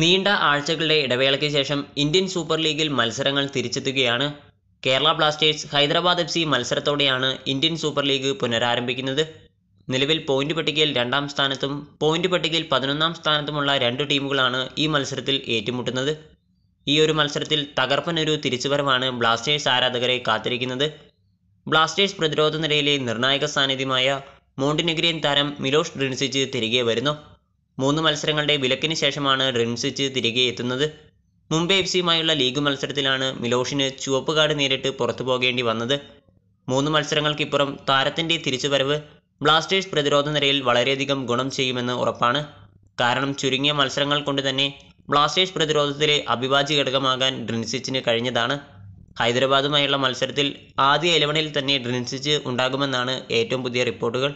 നീണ്ട ആഴ്ചകളുടെ ഇടവേളയ്ക്ക് ശേഷം ഇന്ത്യൻ സൂപ്പർ ലീഗിൽ മത്സരങ്ങൾ തിരിച്ചെത്തുകയാണ് Kerala Blasters Hyderabad F C മത്സരത്തോടെയാണ് ഇന്ത്യൻ സൂപ്പർ ലീഗ് പുനരാരംഭിക്കുന്നത് നിലവിൽ പോയിന്റ് പട്ടികയിൽ രണ്ടാം സ്ഥാനത്തും പോയിന്റ് പട്ടികയിൽ പതിനൊന്നാം സ്ഥാനത്തുമുള്ള രണ്ട് ടീമുകളാണ് ഈ മത്സരത്തിൽ ഏറ്റുമുട്ടുന്നത് ഈ ഒരു മത്സരത്തിൽ തകർപ്പനൊരു തിരിച്ചുവരവാണ് ബ്ലാസ്റ്റേഴ്സ് ആരാധകരെ കാത്തിരിക്കുന്നത് ബ്ലാസ്റ്റേഴ്സ് പ്രതിരോധ നിരയിലെ നിർണായക സാന്നിധ്യമായ മോണ്ടിനെഗ്രിയൻ താരം മിലോഷ് ഡ്രിൻസിച്ച് തിരികെ വരുന്നു മൂന്ന് മത്സരങ്ങളുടെ വിലക്കിന് ശേഷമാണ് ഡ്രിംസിച്ച് തിരികെ എത്തുന്നത് മുംബൈ എഫ് സിയുമായുള്ള ലീഗ് മത്സരത്തിലാണ് മിലോഷിന് ചുവപ്പ് കാർഡ് നേരിട്ട് പുറത്തു പോകേണ്ടി വന്നത് മൂന്ന് മത്സരങ്ങൾക്കിപ്പുറം താരത്തിൻ്റെ തിരിച്ചുവരവ് ബ്ലാസ്റ്റേഴ്സ് പ്രതിരോധ നിരയിൽ വളരെയധികം ഗുണം ചെയ്യുമെന്ന് ഉറപ്പാണ് കാരണം ചുരുങ്ങിയ മത്സരങ്ങൾ കൊണ്ട് തന്നെ ബ്ലാസ്റ്റേഴ്സ് പ്രതിരോധത്തിലെ അവിഭാജ്യ ഘടകമാകാൻ ഡ്രിൻസിച്ചിന് കഴിഞ്ഞതാണ് ഹൈദരാബാദുമായുള്ള മത്സരത്തിൽ ആദ്യ ഇലവനിൽ തന്നെ ഡ്രിൻസിച്ച് ഉണ്ടാകുമെന്നാണ് ഏറ്റവും പുതിയ റിപ്പോർട്ടുകൾ